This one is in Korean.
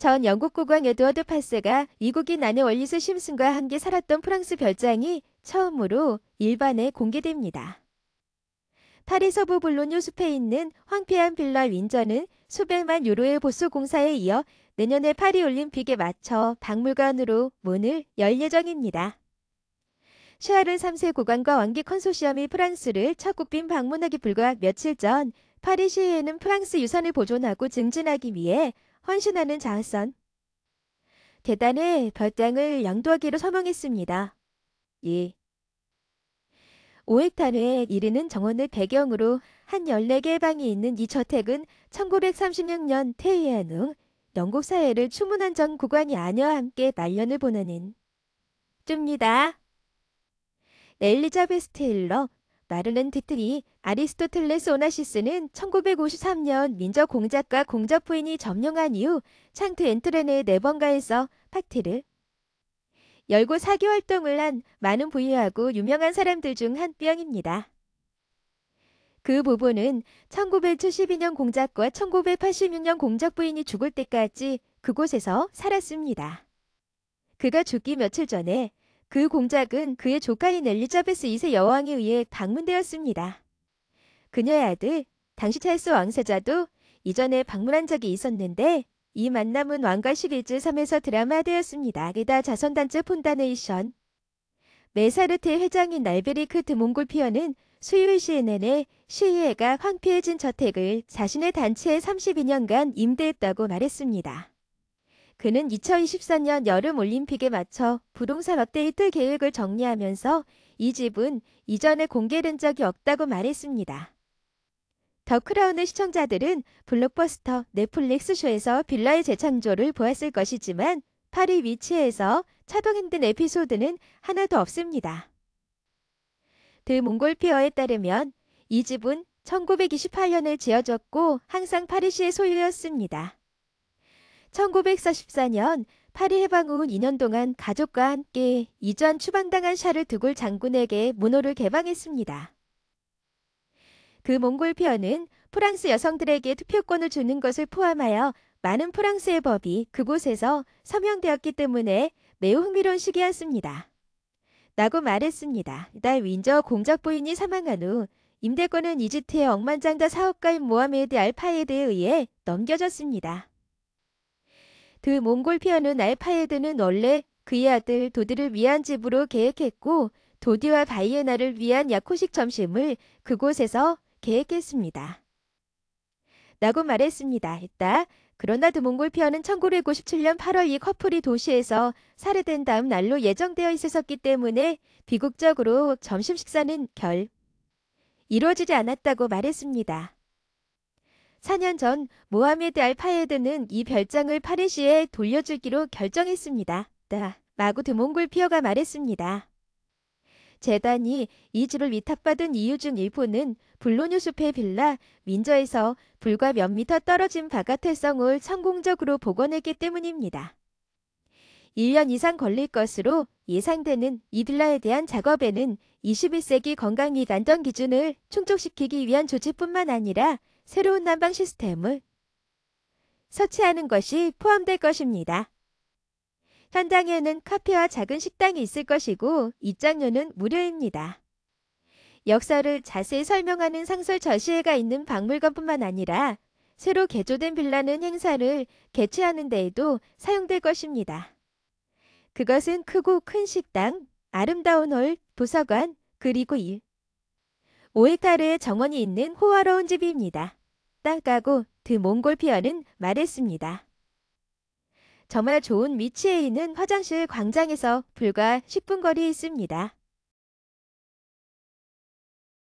전 영국 국왕 에드워드 8세가 미국인 아내 월리스 심슨과 함께 살았던 프랑스 별장이 처음으로 일반에 공개됩니다. 파리 서부 볼로뉴 숲에 있는 황폐한 빌라 윈저는 수백만 유로의 보수 공사에 이어 내년에 파리 올림픽에 맞춰 박물관으로 문을 열 예정입니다. 샤르 3세 국왕과 왕기 컨소시엄이 프랑스를 첫 국빈 방문하기 불과 며칠 전 파리 시에는 프랑스 유산을 보존하고 증진하기 위해 헌신하는 자선 대단해 별장을 양도하기로 서명했습니다. 예. 오액탄회 이르는 정원을 배경으로 한 14개 의 방이 있는 이 저택은 1936년 퇴위한 후 영국 사회를 추문한 전국관이 아녀와 함께 말년을 보내는 줍니다. 엘리자베스 테일러 나르는 디트리 아리스토텔레스 오나시스는 1953년 민저 공작과공작부인이 점령한 이후 창트 엔트레네 네번가에서 파티를 열고 사교 활동을 한 많은 부유하고 유명한 사람들 중 한 뿅입니다. 그 부부는 1972년 공작과 1986년 공작 부인이 죽을 때까지 그곳에서 살았습니다. 그가 죽기 며칠 전에 그 공작은 그의 조카인 엘리자베스 2세 여왕에 의해 방문되었습니다. 그녀의 아들, 당시 찰스 왕세자도 이전에 방문한 적이 있었는데 이 만남은 왕과 시리즈 3에서 드라마되었습니다. 게다 자선단체 폰다네이션 메사르트 회장인 날베리크 드몽골피어는 수요일 CNN에 시위회가 황폐해진 저택을 자신의 단체에 32년간 임대했다고 말했습니다. 그는 2024년 여름 올림픽에 맞춰 부동산 업데이트 계획을 정리하면서 이 집은 이전에 공개된 적이 없다고 말했습니다. 더크라운의 시청자들은 블록버스터 넷플릭스 쇼에서 빌라의 재창조를 보았을 것이지만 파리 위치에서 차동행든 에피소드는 하나도 없습니다. 드 몽골피어에 따르면 이 집은 1928년에 지어졌고 항상 파리시의 소유였습니다. 1944년 파리 해방 후 2년 동안 가족과 함께 이전 추방당한 샤를 두굴 장군에게 문호를 개방했습니다. 그 몽골피어는 프랑스 여성들에게 투표권을 주는 것을 포함하여 많은 프랑스의 법이 그곳에서 서명되었기 때문에 매우 흥미로운 시기였습니다. 라고 말했습니다. 이달 윈저 공작 부인이 사망한 후 임대권은 이집트의 억만장자 사업가인 모하메드 알파에 대해 의해 넘겨졌습니다. 그 몽골피아는 알파에드는 원래 그의 아들 도디를 위한 집으로 계획했고 도디와 바이에나를 위한 약호식 점심을 그곳에서 계획했습니다. 라고 말했습니다. 했다. 그러나 드몽골피아는 1957년 8월 이 커플이 도시에서 살해된 다음 날로 예정되어 있었기 때문에 비극적으로 점심 식사는 결 이루어지지 않았다고 말했습니다. 4년 전 모하메드 알파에드는 이 별장을 파리시에 돌려주기로 결정했습니다. 마구 드몽골 피어가 말했습니다. 재단이 이 집을 위탁받은 이유 중 일부는 블로뉴 숲의 빌라 민저에서 불과 몇 미터 떨어진 바깥텔 성을 성공적으로 복원했기 때문입니다. 1년 이상 걸릴 것으로 예상되는 이들라에 대한 작업에는 21세기 건강미단전 기준을 충족시키기 위한 조치뿐만 아니라 새로운 난방 시스템을 설치하는 것이 포함될 것입니다. 현장에는 카페와 작은 식당이 있을 것이고 입장료는 무료입니다. 역사를 자세히 설명하는 상설 전시회가 있는 박물관뿐만 아니라 새로 개조된 빌라는 행사를 개최하는 데에도 사용될 것입니다. 그것은 크고 큰 식당, 아름다운 홀, 도서관, 그리고 일. 5헥타르의 정원이 있는 호화로운 집입니다. 따가고드 몽골피어는 말했습니다. 정말 좋은 위치에 있는 화장실 광장에서 불과 10분 거리에 있습니다.